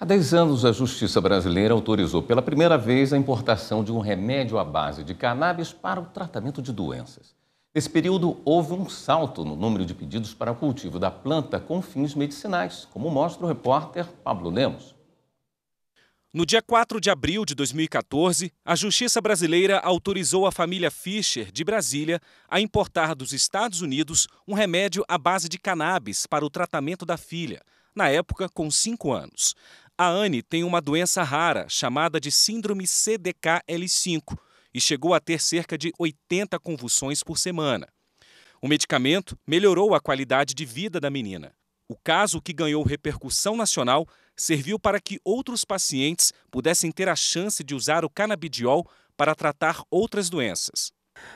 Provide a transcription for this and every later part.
Há 10 anos, a justiça brasileira autorizou pela primeira vez a importação de um remédio à base de cannabis para o tratamento de doenças. Nesse período, houve um salto no número de pedidos para o cultivo da planta com fins medicinais, como mostra o repórter Pablo Lemos. No dia 4 de abril de 2014, a Justiça Brasileira autorizou a família Fischer, de Brasília, a importar dos Estados Unidos um remédio à base de cannabis para o tratamento da filha, na época com 5 anos. A Anne tem uma doença rara chamada de síndrome CDKL5 e chegou a ter cerca de 80 convulsões por semana. O medicamento melhorou a qualidade de vida da menina. O caso, que ganhou repercussão nacional, serviu para que outros pacientes pudessem ter a chance de usar o canabidiol para tratar outras doenças.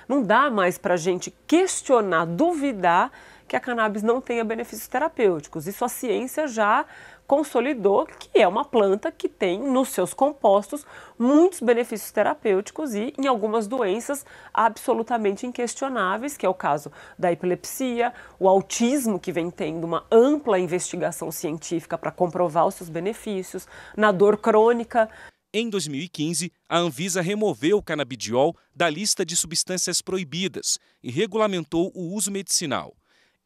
Não dá mais para a gente questionar, duvidar que a cannabis não tenha benefícios terapêuticos. Isso a ciência já consolidou que é uma planta que tem nos seus compostos muitos benefícios terapêuticos e em algumas doenças absolutamente inquestionáveis, que é o caso da epilepsia, o autismo, que vem tendo uma ampla investigação científica para comprovar os seus benefícios, na dor crônica. Em 2015, a Anvisa removeu o canabidiol da lista de substâncias proibidas e regulamentou o uso medicinal.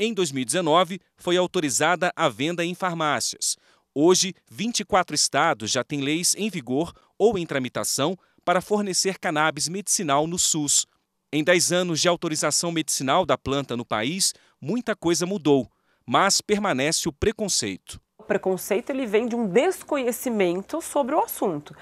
Em 2019, foi autorizada a venda em farmácias. Hoje, 24 estados já têm leis em vigor ou em tramitação para fornecer cannabis medicinal no SUS. Em 10 anos de autorização medicinal da planta no país, muita coisa mudou, mas permanece o preconceito. O preconceito ele vem de um desconhecimento sobre o assunto.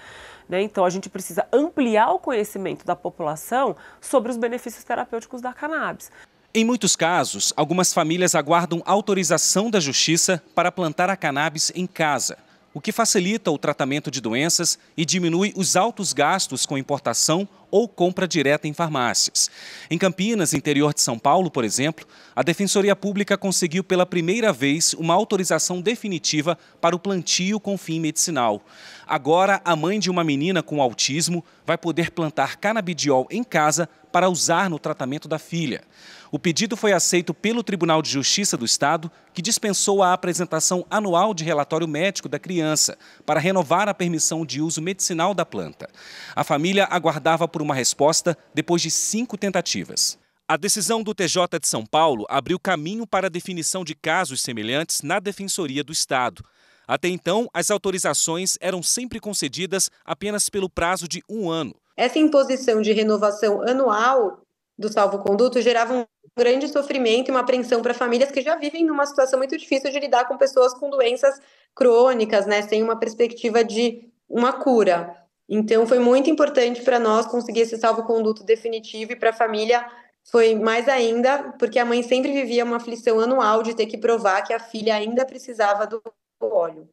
Né? Então, a gente precisa ampliar o conhecimento da população sobre os benefícios terapêuticos da cannabis. Em muitos casos, algumas famílias aguardam autorização da justiça para plantar a cannabis em casa, o que facilita o tratamento de doenças e diminui os altos gastos com importação ou compra direta em farmácias. Em Campinas, interior de São Paulo, por exemplo, a Defensoria Pública conseguiu pela primeira vez uma autorização definitiva para o plantio com fim medicinal. Agora, a mãe de uma menina com autismo vai poder plantar canabidiol em casa para usar no tratamento da filha. O pedido foi aceito pelo Tribunal de Justiça do Estado, que dispensou a apresentação anual de relatório médico da criança para renovar a permissão de uso medicinal da planta. A família aguardava por uma resposta depois de cinco tentativas. A decisão do TJ de São Paulo abriu caminho para a definição de casos semelhantes na Defensoria do Estado. Até então, as autorizações eram sempre concedidas apenas pelo prazo de um ano. Essa imposição de renovação anual do salvo-conduto gerava um grande sofrimento e uma apreensão para famílias que já vivem numa situação muito difícil de lidar com pessoas com doenças crônicas, né, sem uma perspectiva de uma cura. Então, foi muito importante para nós conseguir esse salvo-conduto definitivo e para a família foi mais ainda, porque a mãe sempre vivia uma aflição anual de ter que provar que a filha ainda precisava do óleo.